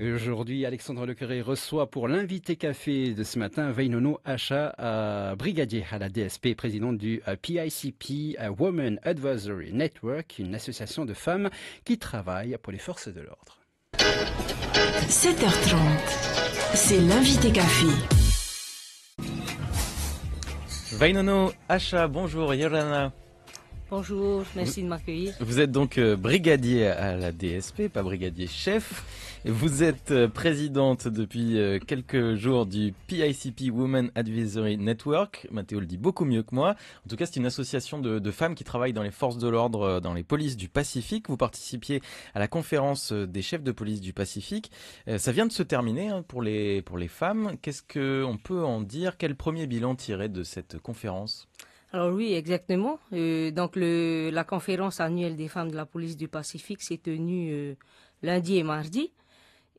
Aujourd'hui, Alexandre Lecuré reçoit pour l'invité café de ce matin Veinono Acha, euh, brigadier à la DSP, présidente du PICP, euh, euh, Women Advisory Network, une association de femmes qui travaille pour les forces de l'ordre. 7h30, c'est l'invité café. Veinono Acha, bonjour Yorana. Bonjour, merci de m'accueillir. Vous êtes donc euh, brigadier à la DSP, pas brigadier chef. Vous êtes euh, présidente depuis euh, quelques jours du PICP Women Advisory Network. Mathéo le dit beaucoup mieux que moi. En tout cas, c'est une association de, femmes qui travaillent dans les forces de l'ordre, dans les polices du Pacifique. Vous participiez à la conférence des chefs de police du Pacifique. Ça vient de se terminer hein, pour les, pour les femmes. Qu'est-ce qu'on peut en dire Quel premier bilan tirer de cette conférence alors oui, exactement. Euh, donc la conférence annuelle des femmes de la police du Pacifique s'est tenue euh, lundi et mardi.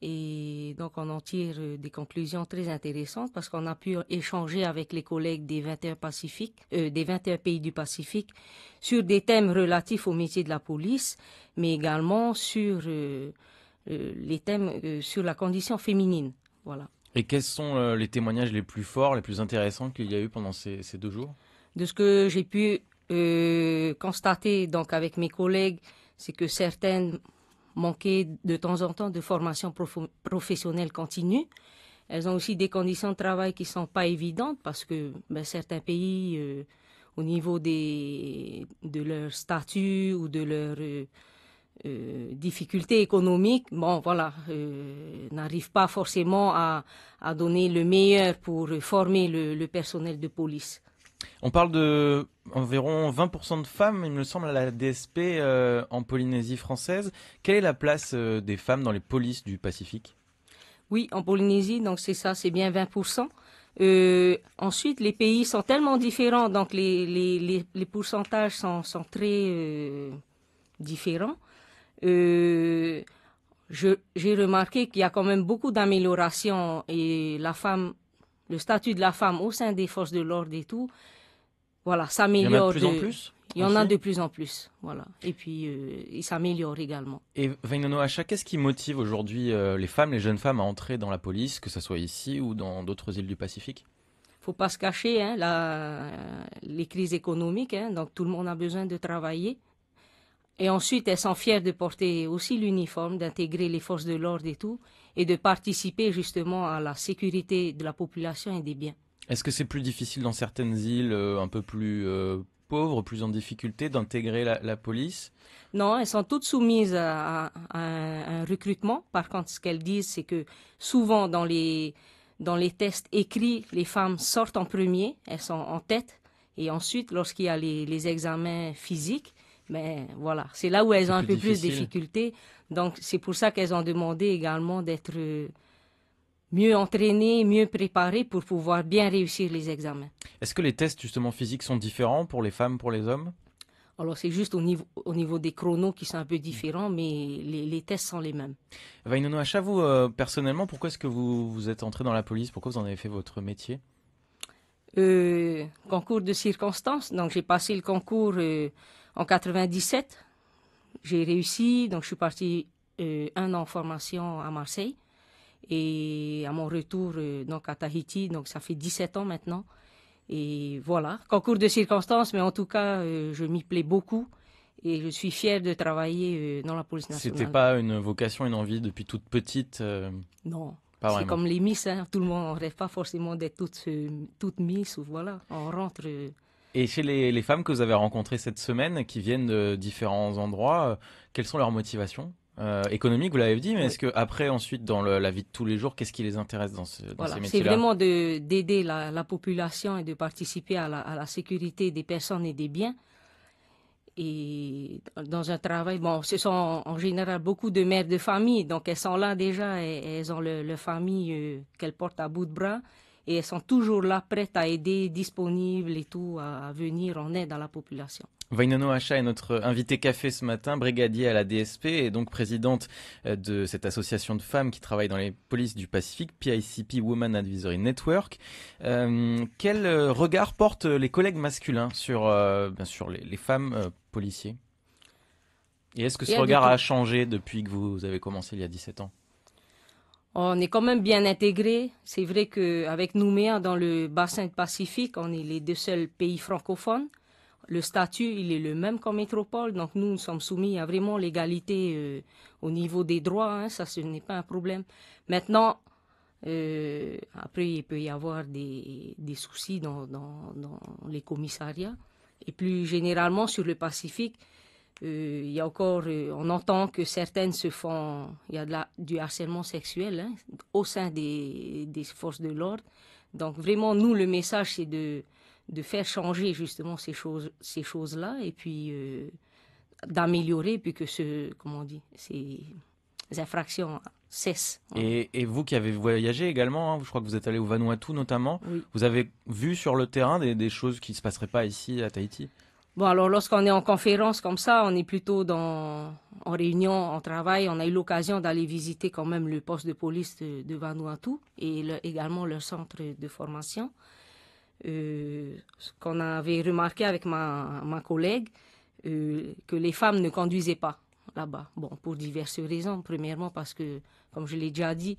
Et donc on en tire euh, des conclusions très intéressantes parce qu'on a pu échanger avec les collègues des 21, Pacifique, des 21 pays du Pacifique sur des thèmes relatifs au métier de la police, mais également sur les thèmes sur la condition féminine. Voilà. Et quels sont les témoignages les plus forts, les plus intéressants qu'il y a eu pendant ces deux jours de ce que j'ai pu euh, constater donc avec mes collègues, c'est que certaines manquaient de temps en temps de formation professionnelle continue. Elles ont aussi des conditions de travail qui ne sont pas évidentes parce que ben, certains pays, euh, au niveau des, de leur statut ou de leur euh, difficultés économiques, bon, voilà, pas forcément à, à, donner le meilleur pour former le personnel de police. On parle de environ 20% de femmes, il me semble, à la DSP euh, en Polynésie française. Quelle est la place euh, des femmes dans les polices du Pacifique Oui, en Polynésie, donc c'est ça, c'est bien 20%. Euh, ensuite, les pays sont tellement différents, donc les, pourcentages sont, sont très différents. J'ai remarqué qu'il y a quand même beaucoup d'améliorations et la femme, le statut de la femme au sein des forces de l'ordre et tout, voilà, s'améliore. Il y en a de plus en plus il y en a de plus en plus, voilà. Et puis, euh, il s'améliore également. Et Vainano Acha, qu'est-ce qui motive aujourd'hui euh, les femmes, les jeunes femmes à entrer dans la police, que ce soit ici ou dans d'autres îles du Pacifique faut pas se cacher, hein, la, les crises économiques, hein, donc tout le monde a besoin de travailler. Et ensuite, elles sont fières de porter aussi l'uniforme, d'intégrer les forces de l'ordre et tout, et de participer justement à la sécurité de la population et des biens. Est-ce que c'est plus difficile dans certaines îles euh, un peu plus euh, pauvres, plus en difficulté d'intégrer la, police Non, elles sont toutes soumises à, un, recrutement. Par contre, ce qu'elles disent, c'est que souvent dans les, dans les tests écrits, les femmes sortent en premier, elles sont en tête. Et ensuite, lorsqu'il y a les, les examens physiques, mais ben, voilà, c'est là où elles ont un peu plus de difficultés. Donc, c'est pour ça qu'elles ont demandé également d'être euh, mieux entraîné, mieux préparé pour pouvoir bien réussir les examens. Est-ce que les tests justement physiques sont différents pour les femmes, pour les hommes alors c'est juste au niveau, au niveau des chronos qui sont un peu différents, mais les, tests sont les mêmes. Vainono Hacha, vous, euh, personnellement, pourquoi est-ce que vous, vous êtes entré dans la police Pourquoi vous en avez fait votre métier euh, Concours de circonstances. Donc j'ai passé le concours euh, en 97. J'ai réussi, donc je suis parti un an en formation à Marseille. Et à mon retour euh, donc à Tahiti, donc ça fait 17 ans maintenant. Et voilà, concours de circonstances, mais en tout cas, euh, je m'y plais beaucoup et je suis fière de travailler euh, dans la police nationale. C'était pas une vocation, une envie depuis toute petite Non. C'est comme les Miss, hein. tout le monde ne rêve pas forcément d'être toute, toutes Miss, voilà, on rentre. Et chez les, les, femmes que vous avez rencontrées cette semaine, qui viennent de différents endroits, quelles sont leurs motivations euh, économique, vous l'avez dit, mais est-ce que après, ensuite, dans la vie de tous les jours, qu'est-ce qui les intéresse dans, ce, ces métiers C'est vraiment d'aider la, population et de participer à la, sécurité des personnes et des biens. Et dans un travail, bon, ce sont en général beaucoup de mères de famille, donc elles sont là déjà, et, elles ont leur le famille euh, qu'elles portent à bout de bras et elles sont toujours là, prêtes à aider, disponibles et tout, à, venir en aide à la population. Vainono Achat est notre invité café ce matin, brigadier à la DSP et donc présidente euh, de cette association de femmes qui travaillent dans les polices du Pacifique, PICP Women Advisory Network. Euh, quel euh, regard portent les collègues masculins sur, les, femmes policiers Et est-ce que ce regard a changé depuis que vous avez commencé il y a 17 ans on est quand même bien intégré. C'est vrai qu'avec Nouméa, dans le bassin Pacifique, on est les deux seuls pays francophones. Le statut, il est le même qu'en métropole. Donc nous, nous sommes soumis à vraiment l'égalité euh, au niveau des droits. Hein. ça, ce n'est pas un problème. Maintenant, euh, après, il peut y avoir des, soucis dans, les commissariats. Et plus généralement, sur le Pacifique, il euh, y a encore, euh, on entend que certaines se font, il y a de du harcèlement sexuel hein, au sein des, des forces de l'ordre. Donc vraiment, nous, le message, c'est de, de faire changer justement ces choses, ces choses-là, et puis euh, d'améliorer, puis que ce, comment on dit, ces infractions cessent. Et, et, vous qui avez voyagé également, hein, je crois que vous êtes allé au Vanuatu notamment, vous avez vu sur le terrain des, des choses qui ne se passeraient pas ici à Tahiti Bon, alors lorsqu'on est en conférence comme ça, on est plutôt en réunion, en travail. On a eu l'occasion d'aller visiter quand même le poste de police de, Vanuatu et également leur centre de formation. Euh, ce qu'on avait remarqué avec ma, ma collègue, euh, que les femmes ne conduisaient pas là-bas. Bon, pour diverses raisons. Premièrement, parce que, comme je l'ai déjà dit,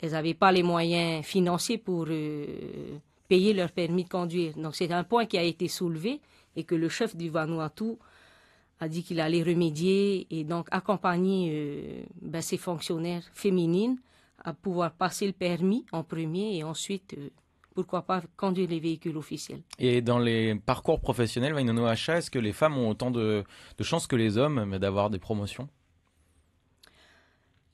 elles n'avaient pas les moyens financiers pour euh, payer leur permis de conduire. Donc c'est un point qui a été soulevé et que le chef du Vanuatu a dit qu'il allait remédier et donc accompagner ses euh, ben, fonctionnaires féminines à pouvoir passer le permis en premier et ensuite, euh, pourquoi pas, conduire les véhicules officiels. Et dans les parcours professionnels, Vainono est-ce que les femmes ont autant de, chances que les hommes d'avoir des promotions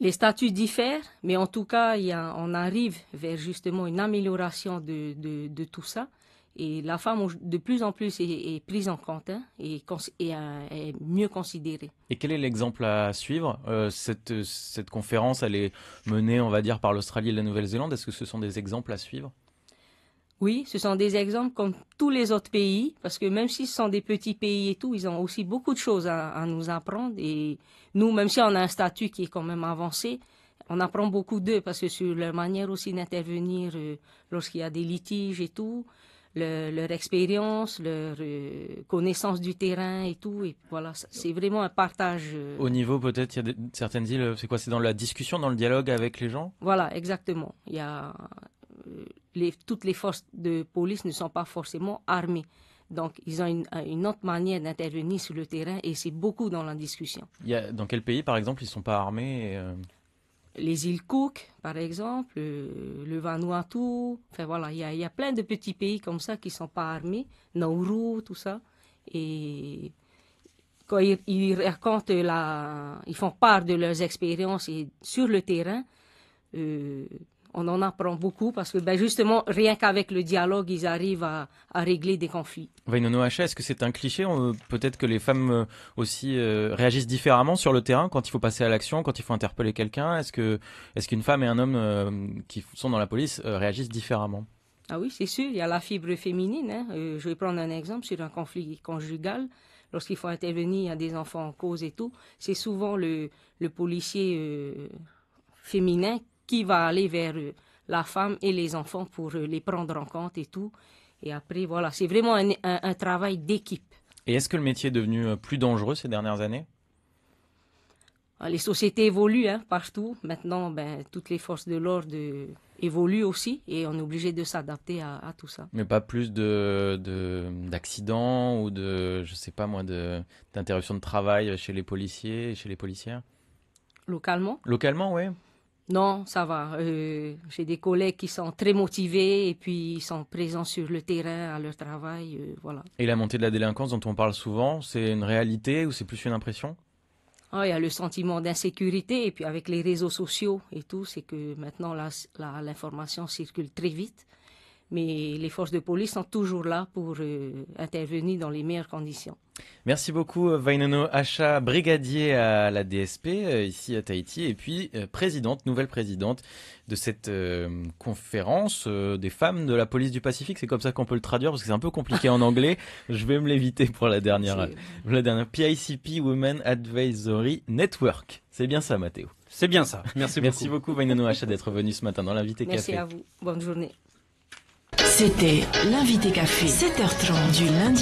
les statuts diffèrent, mais en tout cas, on arrive vers justement une amélioration de, de tout ça. Et la femme, de plus en plus, est, prise en compte hein, et, euh, est mieux considérée. Et quel est l'exemple à suivre euh, cette, conférence, elle est menée, on va dire, par l'Australie et la Nouvelle-Zélande. Est-ce que ce sont des exemples à suivre Oui, ce sont des exemples comme tous les autres pays, parce que même si ce sont des petits pays et tout, ils ont aussi beaucoup de choses à, nous apprendre. Et nous, même si on a un statut qui est quand même avancé, on apprend beaucoup d'eux, parce que sur leur manière aussi d'intervenir euh, lorsqu'il y a des litiges et tout, leur expérience, leur euh, connaissance du terrain et tout. Et voilà, c'est vraiment un partage. Euh, Au niveau, peut-être, il y a certaines îles, euh, c'est quoi C'est dans la discussion, dans le dialogue avec les gens Voilà, exactement. Il y a, toutes les forces de police ne sont pas forcément armées. Donc, ils ont une, autre manière d'intervenir sur le terrain et c'est beaucoup dans la discussion. Il y a, dans quel pays, par exemple, ils ne sont pas armés les îles Cook, par exemple, euh, le Vanuatu. Enfin voilà, il y, a plein de petits pays comme ça qui ne sont pas armés, Nauru, tout ça. Et quand ils, racontent ils font part de leurs expériences sur le terrain, euh, on en apprend beaucoup parce que ben justement, rien qu'avec le dialogue, ils arrivent à, régler des conflits. Vainono Hachet, est-ce que c'est un cliché Peut-être que les femmes euh, aussi euh, réagissent différemment sur le terrain quand il faut passer à l'action, quand il faut interpeller quelqu'un. Est-ce que est-ce qu'une femme et un homme euh, qui sont dans la police réagissent différemment Ah oui, c'est sûr. Il y a la fibre féminine. Hein. je vais prendre un exemple sur un conflit conjugal lorsqu'il faut intervenir, il y a des enfants en cause et tout, c'est souvent le, policier féminin qui va aller vers euh, la femme et les enfants pour euh, les prendre en compte et tout. Et après, voilà, c'est vraiment un, travail d'équipe. Et est-ce que le métier est devenu euh, plus dangereux ces dernières années ah, les sociétés évoluent hein, partout. Maintenant, ben, toutes les forces de l'ordre évoluent aussi et on est obligé de s'adapter à, tout ça. Mais pas plus d'accidents de, ou de, je sais pas moi, d'interruptions de, travail chez les policiers et chez les policières Localement Localement, oui. Non, ça va. Euh, j'ai des collègues qui sont très motivés et puis ils sont présents sur le terrain à leur travail. Euh, voilà. Et la montée de la délinquance dont on parle souvent, c'est une réalité ou c'est plus une impression ah, il y a le sentiment d'insécurité et puis avec les réseaux sociaux et tout, c'est que maintenant l'information circule très vite mais les forces de police sont toujours là pour euh, intervenir dans les meilleures conditions. Merci beaucoup, euh, Vainono Acha, brigadier à la DSP, euh, ici à Tahiti, et puis présidente, nouvelle présidente de cette conférence des femmes de la police du Pacifique. C'est comme ça qu'on peut le traduire, parce que c'est un peu compliqué en anglais. Je vais me l'éviter pour la dernière, la dernière. PICP Women Advisory Network. C'est bien ça, Mathéo. C'est bien ça. Merci beaucoup. Merci beaucoup, Vainono Hacha, d'être venu ce matin dans l'invité café. Merci à vous. Bonne journée. C'était l'invité café, 7h30 du lundi.